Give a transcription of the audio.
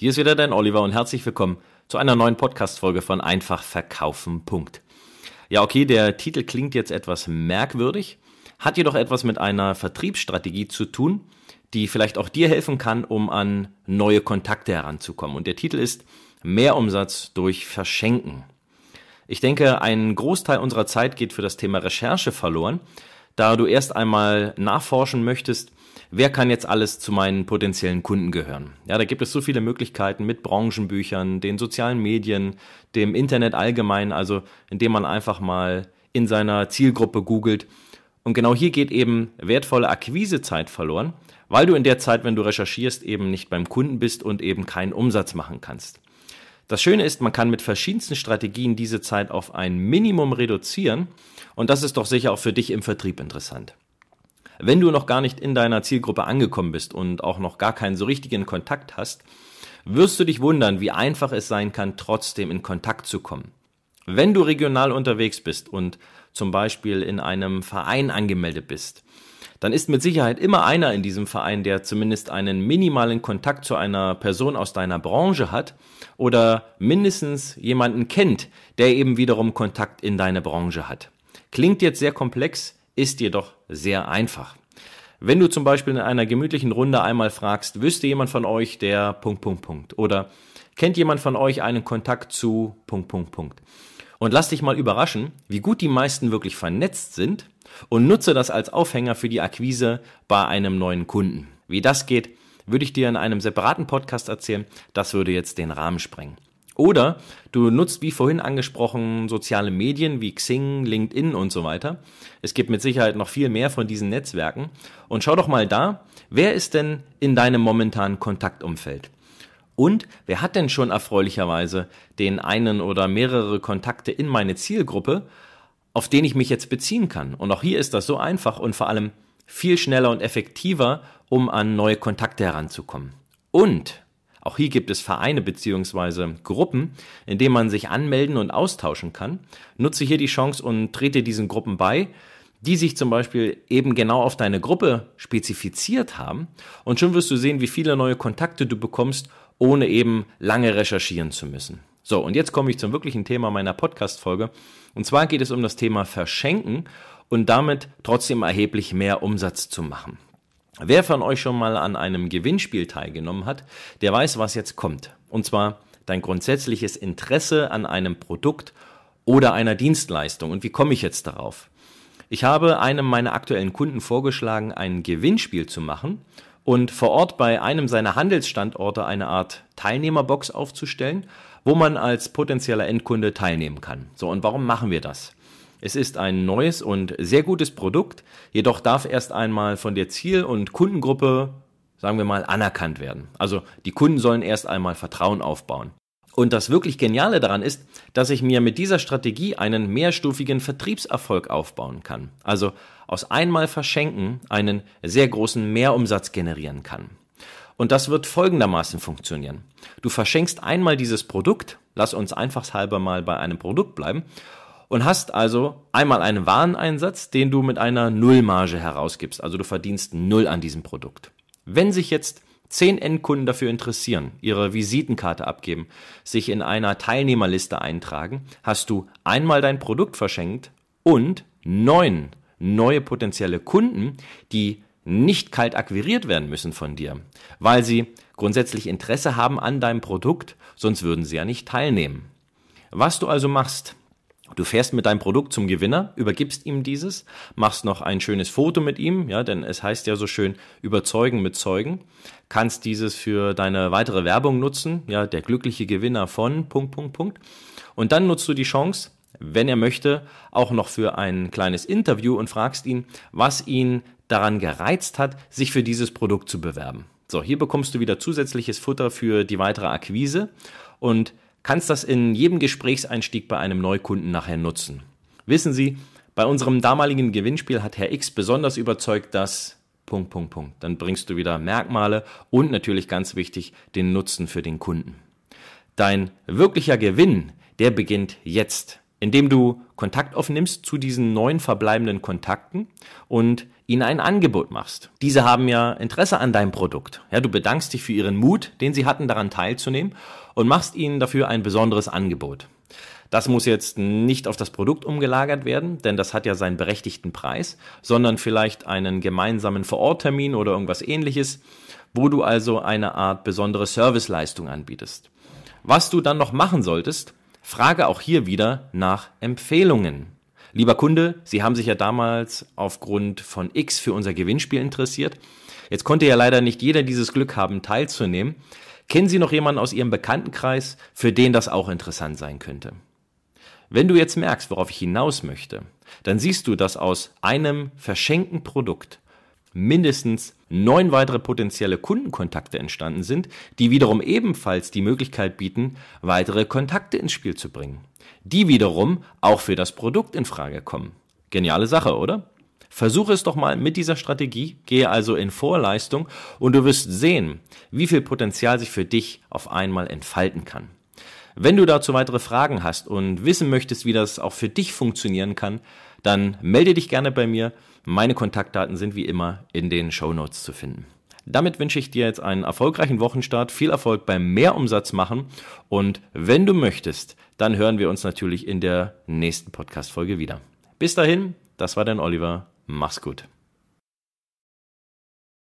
Hier ist wieder dein Oliver und herzlich willkommen zu einer neuen Podcast-Folge von Einfach verkaufen. Punkt. Ja, okay, der Titel klingt jetzt etwas merkwürdig, hat jedoch etwas mit einer Vertriebsstrategie zu tun, die vielleicht auch dir helfen kann, um an neue Kontakte heranzukommen. Und der Titel ist Mehr Umsatz durch Verschenken. Ich denke, ein Großteil unserer Zeit geht für das Thema Recherche verloren, da du erst einmal nachforschen möchtest, wer kann jetzt alles zu meinen potenziellen Kunden gehören? Ja, da gibt es so viele Möglichkeiten mit Branchenbüchern, den sozialen Medien, dem Internet allgemein, also indem man einfach mal in seiner Zielgruppe googelt. Und genau hier geht eben wertvolle Akquisezeit verloren, weil du in der Zeit, wenn du recherchierst, eben nicht beim Kunden bist und eben keinen Umsatz machen kannst. Das Schöne ist, man kann mit verschiedensten Strategien diese Zeit auf ein Minimum reduzieren und das ist doch sicher auch für dich im Vertrieb interessant. Wenn du noch gar nicht in deiner Zielgruppe angekommen bist und auch noch gar keinen so richtigen Kontakt hast, wirst du dich wundern, wie einfach es sein kann, trotzdem in Kontakt zu kommen. Wenn du regional unterwegs bist und zum Beispiel in einem Verein angemeldet bist, dann ist mit Sicherheit immer einer in diesem Verein, der zumindest einen minimalen Kontakt zu einer Person aus deiner Branche hat oder mindestens jemanden kennt, der eben wiederum Kontakt in deine Branche hat. Klingt jetzt sehr komplex, ist jedoch sehr einfach. Wenn du zum Beispiel in einer gemütlichen Runde einmal fragst, wüsste jemand von euch der Punkt, Punkt, Punkt oder kennt jemand von euch einen Kontakt zu Punkt, Punkt, Punkt. Und lass dich mal überraschen, wie gut die meisten wirklich vernetzt sind und nutze das als Aufhänger für die Akquise bei einem neuen Kunden. Wie das geht, würde ich dir in einem separaten Podcast erzählen. Das würde jetzt den Rahmen sprengen. Oder du nutzt, wie vorhin angesprochen, soziale Medien wie Xing, LinkedIn und so weiter. Es gibt mit Sicherheit noch viel mehr von diesen Netzwerken. Und schau doch mal da, wer ist denn in deinem momentanen Kontaktumfeld? Und wer hat denn schon erfreulicherweise den einen oder mehrere Kontakte in meine Zielgruppe, auf den ich mich jetzt beziehen kann? Und auch hier ist das so einfach und vor allem viel schneller und effektiver, um an neue Kontakte heranzukommen. Und auch hier gibt es Vereine bzw. Gruppen, in denen man sich anmelden und austauschen kann. Nutze hier die Chance und trete diesen Gruppen bei, die sich zum Beispiel eben genau auf deine Gruppe spezifiziert haben. Und schon wirst du sehen, wie viele neue Kontakte du bekommst, ohne eben lange recherchieren zu müssen. So, und jetzt komme ich zum wirklichen Thema meiner Podcast-Folge. Und zwar geht es um das Thema Verschenken und damit trotzdem erheblich mehr Umsatz zu machen. Wer von euch schon mal an einem Gewinnspiel teilgenommen hat, der weiß, was jetzt kommt. Und zwar dein grundsätzliches Interesse an einem Produkt oder einer Dienstleistung. Und wie komme ich jetzt darauf? Ich habe einem meiner aktuellen Kunden vorgeschlagen, ein Gewinnspiel zu machen und vor Ort bei einem seiner Handelsstandorte eine Art Teilnehmerbox aufzustellen, wo man als potenzieller Endkunde teilnehmen kann. So, und warum machen wir das? Es ist ein neues und sehr gutes Produkt, jedoch darf erst einmal von der Ziel- und Kundengruppe, sagen wir mal, anerkannt werden. Also die Kunden sollen erst einmal Vertrauen aufbauen. Und das wirklich Geniale daran ist, dass ich mir mit dieser Strategie einen mehrstufigen Vertriebserfolg aufbauen kann. Also aus einmal verschenken einen sehr großen Mehrumsatz generieren kann. Und das wird folgendermaßen funktionieren. Du verschenkst einmal dieses Produkt, lass uns einfachshalber mal bei einem Produkt bleiben, und hast also einmal einen Wareneinsatz, den du mit einer Nullmarge herausgibst. Also du verdienst Null an diesem Produkt. Wenn sich jetzt zehn Endkunden dafür interessieren, ihre Visitenkarte abgeben, sich in einer Teilnehmerliste eintragen, hast du einmal dein Produkt verschenkt und neun neue potenzielle Kunden, die nicht kalt akquiriert werden müssen von dir, weil sie grundsätzlich Interesse haben an deinem Produkt, sonst würden sie ja nicht teilnehmen. Was du also machst, Du fährst mit deinem Produkt zum Gewinner, übergibst ihm dieses, machst noch ein schönes Foto mit ihm, ja, denn es heißt ja so schön überzeugen mit Zeugen, kannst dieses für deine weitere Werbung nutzen, ja, der glückliche Gewinner von Punkt Punkt Punkt und dann nutzt du die Chance, wenn er möchte, auch noch für ein kleines Interview und fragst ihn, was ihn daran gereizt hat, sich für dieses Produkt zu bewerben. So, hier bekommst du wieder zusätzliches Futter für die weitere Akquise und kannst das in jedem Gesprächseinstieg bei einem Neukunden nachher nutzen. Wissen Sie, bei unserem damaligen Gewinnspiel hat Herr X besonders überzeugt, dass Punkt, Punkt, Punkt. Dann bringst du wieder Merkmale und natürlich ganz wichtig den Nutzen für den Kunden. Dein wirklicher Gewinn, der beginnt jetzt indem du Kontakt aufnimmst zu diesen neuen verbleibenden Kontakten und ihnen ein Angebot machst. Diese haben ja Interesse an deinem Produkt. Ja, du bedankst dich für ihren Mut, den sie hatten, daran teilzunehmen und machst ihnen dafür ein besonderes Angebot. Das muss jetzt nicht auf das Produkt umgelagert werden, denn das hat ja seinen berechtigten Preis, sondern vielleicht einen gemeinsamen Vororttermin oder irgendwas ähnliches, wo du also eine Art besondere Serviceleistung anbietest. Was du dann noch machen solltest, Frage auch hier wieder nach Empfehlungen. Lieber Kunde, Sie haben sich ja damals aufgrund von X für unser Gewinnspiel interessiert. Jetzt konnte ja leider nicht jeder dieses Glück haben, teilzunehmen. Kennen Sie noch jemanden aus Ihrem Bekanntenkreis, für den das auch interessant sein könnte? Wenn du jetzt merkst, worauf ich hinaus möchte, dann siehst du, dass aus einem verschenkten Produkt mindestens neun weitere potenzielle Kundenkontakte entstanden sind, die wiederum ebenfalls die Möglichkeit bieten, weitere Kontakte ins Spiel zu bringen, die wiederum auch für das Produkt in Frage kommen. Geniale Sache, oder? Versuche es doch mal mit dieser Strategie, gehe also in Vorleistung und du wirst sehen, wie viel Potenzial sich für dich auf einmal entfalten kann. Wenn du dazu weitere Fragen hast und wissen möchtest, wie das auch für dich funktionieren kann, dann melde dich gerne bei mir. Meine Kontaktdaten sind wie immer in den Show Notes zu finden. Damit wünsche ich dir jetzt einen erfolgreichen Wochenstart, viel Erfolg beim Mehrumsatz machen und wenn du möchtest, dann hören wir uns natürlich in der nächsten Podcast-Folge wieder. Bis dahin, das war dein Oliver, mach's gut.